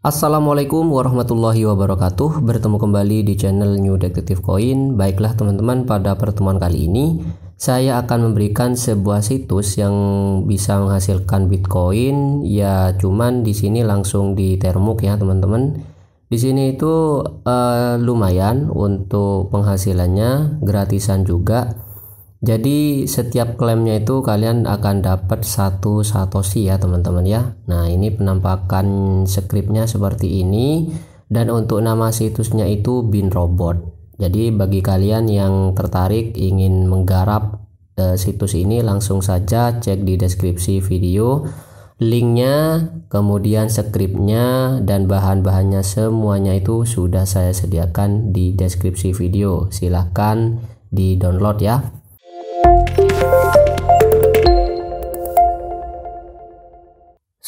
Assalamualaikum warahmatullahi wabarakatuh Bertemu kembali di channel New Detective Coin Baiklah teman-teman pada pertemuan kali ini Saya akan memberikan sebuah situs yang bisa menghasilkan Bitcoin Ya cuman di sini langsung di termuk ya teman-teman di sini itu eh, lumayan untuk penghasilannya gratisan juga jadi setiap klaimnya itu kalian akan dapat satu satoshi ya teman-teman ya. Nah ini penampakan scriptnya seperti ini dan untuk nama situsnya itu bin robot. Jadi bagi kalian yang tertarik ingin menggarap eh, situs ini langsung saja cek di deskripsi video linknya kemudian scriptnya dan bahan-bahannya semuanya itu sudah saya sediakan di deskripsi video silahkan di download ya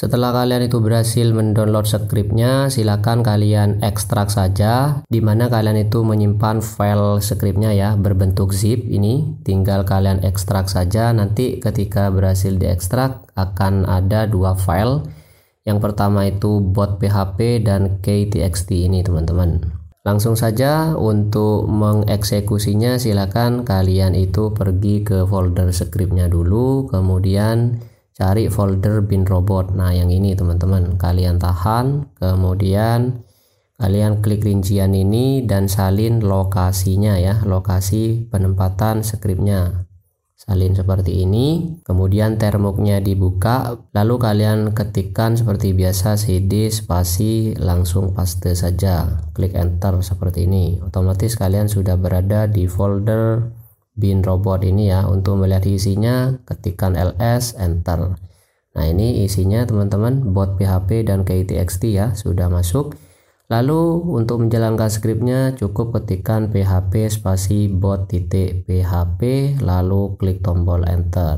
Setelah kalian itu berhasil mendownload scriptnya, silakan kalian ekstrak saja di mana kalian itu menyimpan file scriptnya ya berbentuk zip ini. Tinggal kalian ekstrak saja. Nanti ketika berhasil diekstrak akan ada dua file. Yang pertama itu bot PHP dan KTXT ini teman-teman. Langsung saja untuk mengeksekusinya silakan kalian itu pergi ke folder scriptnya dulu, kemudian cari folder bin robot nah yang ini teman-teman kalian tahan kemudian kalian klik rincian ini dan salin lokasinya ya lokasi penempatan scriptnya salin seperti ini kemudian termoknya dibuka lalu kalian ketikkan seperti biasa cd spasi langsung paste saja klik enter seperti ini otomatis kalian sudah berada di folder bin robot ini ya untuk melihat isinya ketikan ls enter nah ini isinya teman-teman bot php dan ktxt ya sudah masuk lalu untuk menjalankan scriptnya cukup ketikan php spasi bot titik php lalu klik tombol enter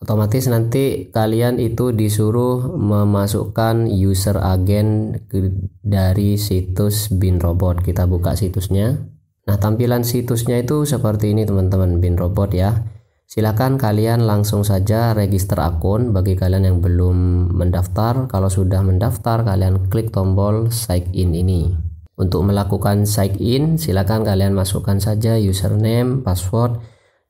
otomatis nanti kalian itu disuruh memasukkan user agent dari situs bin robot kita buka situsnya Nah, tampilan situsnya itu seperti ini teman-teman Bin Robot ya. Silahkan kalian langsung saja register akun bagi kalian yang belum mendaftar. Kalau sudah mendaftar, kalian klik tombol sign in ini. Untuk melakukan sign in, silakan kalian masukkan saja username, password,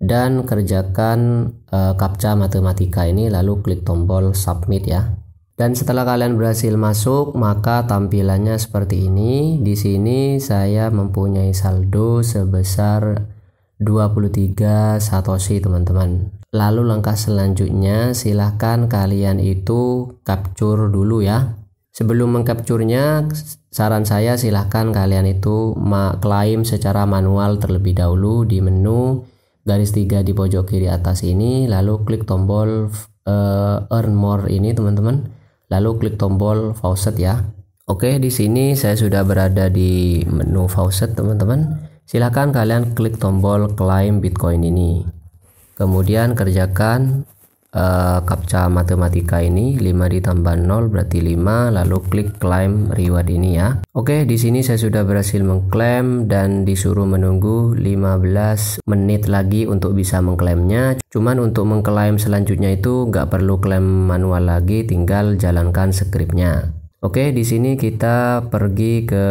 dan kerjakan e, eh, captcha matematika ini lalu klik tombol submit ya. Dan setelah kalian berhasil masuk, maka tampilannya seperti ini. Di sini saya mempunyai saldo sebesar 23 satoshi, teman-teman. Lalu langkah selanjutnya silahkan kalian itu capture dulu ya. Sebelum mengcapturnya, saran saya silahkan kalian itu klaim secara manual terlebih dahulu di menu garis tiga di pojok kiri atas ini, lalu klik tombol uh, earn more ini teman-teman lalu klik tombol faucet ya. Oke, di sini saya sudah berada di menu faucet teman-teman. Silahkan kalian klik tombol claim Bitcoin ini. Kemudian kerjakan uh, kapca matematika ini 5 ditambah 0 berarti 5 lalu klik claim reward ini ya Oke di sini saya sudah berhasil mengklaim dan disuruh menunggu 15 menit lagi untuk bisa mengklaimnya cuman untuk mengklaim selanjutnya itu nggak perlu klaim manual lagi tinggal jalankan scriptnya. Oke di sini kita pergi ke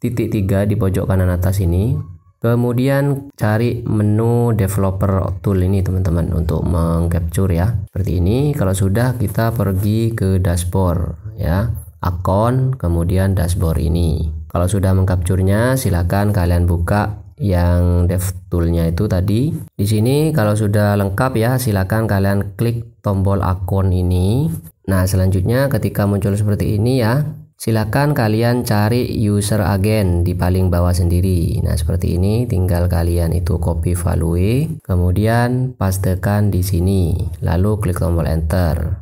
titik 3 di pojok kanan atas ini Kemudian cari menu developer tool ini teman-teman untuk mengcapture ya. Seperti ini kalau sudah kita pergi ke dashboard ya. Akun kemudian dashboard ini. Kalau sudah mengcapturenya, silahkan kalian buka yang dev toolnya itu tadi. Di sini kalau sudah lengkap ya silahkan kalian klik tombol akun ini. Nah selanjutnya ketika muncul seperti ini ya Silakan kalian cari user agent di paling bawah sendiri. Nah, seperti ini tinggal kalian itu copy value, kemudian pastekan di sini, lalu klik tombol enter.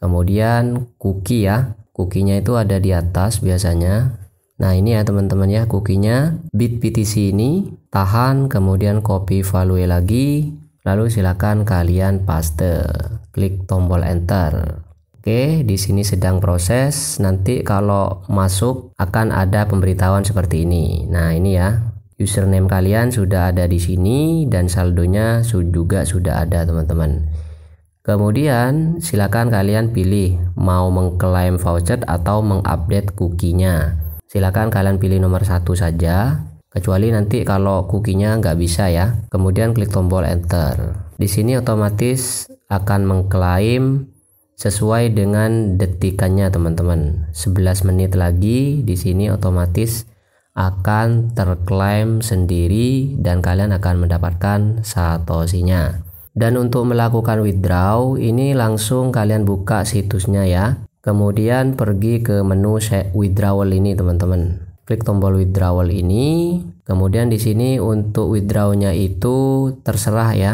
Kemudian cookie ya. Cookinya itu ada di atas biasanya. Nah, ini ya teman-teman ya cookinya bit BTC ini tahan kemudian copy value lagi, lalu silakan kalian paste. Klik tombol enter. Oke, di sini sedang proses. Nanti kalau masuk akan ada pemberitahuan seperti ini. Nah, ini ya. Username kalian sudah ada di sini dan saldonya juga sudah ada, teman-teman. Kemudian, silakan kalian pilih mau mengklaim voucher atau mengupdate kuki-nya. Silakan kalian pilih nomor satu saja, kecuali nanti kalau kuki-nya nggak bisa ya. Kemudian klik tombol enter. Di sini otomatis akan mengklaim sesuai dengan detikannya teman-teman. 11 menit lagi di sini otomatis akan terklaim sendiri dan kalian akan mendapatkan satoshinya. Dan untuk melakukan withdraw ini langsung kalian buka situsnya ya. Kemudian pergi ke menu withdrawal ini teman-teman. Klik tombol withdrawal ini. Kemudian di sini untuk withdrawnya itu terserah ya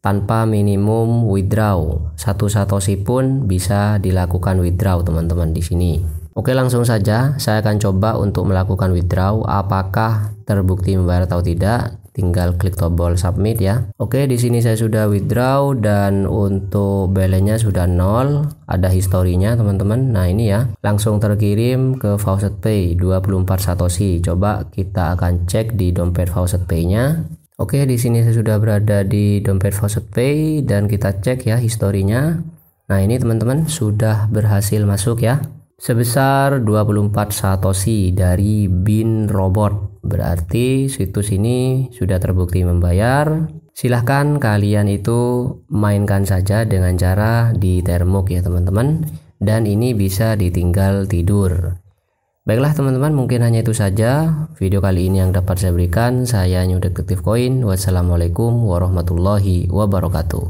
tanpa minimum withdraw. Satu satoshi pun bisa dilakukan withdraw teman-teman di sini. Oke langsung saja saya akan coba untuk melakukan withdraw apakah terbukti membayar atau tidak tinggal klik tombol submit ya. Oke, di sini saya sudah withdraw dan untuk balance sudah nol, ada historinya teman-teman. Nah, ini ya, langsung terkirim ke Faucet Pay 24 satoshi. Coba kita akan cek di dompet Faucet Pay-nya. Oke, di sini saya sudah berada di dompet faucet pay dan kita cek ya historinya. Nah, ini teman-teman sudah berhasil masuk ya. Sebesar 24 satoshi dari bin robot. Berarti situs ini sudah terbukti membayar. Silahkan kalian itu mainkan saja dengan cara di termuk ya teman-teman. Dan ini bisa ditinggal tidur. Baiklah teman-teman mungkin hanya itu saja video kali ini yang dapat saya berikan. Saya New Detective Coin. Wassalamualaikum warahmatullahi wabarakatuh.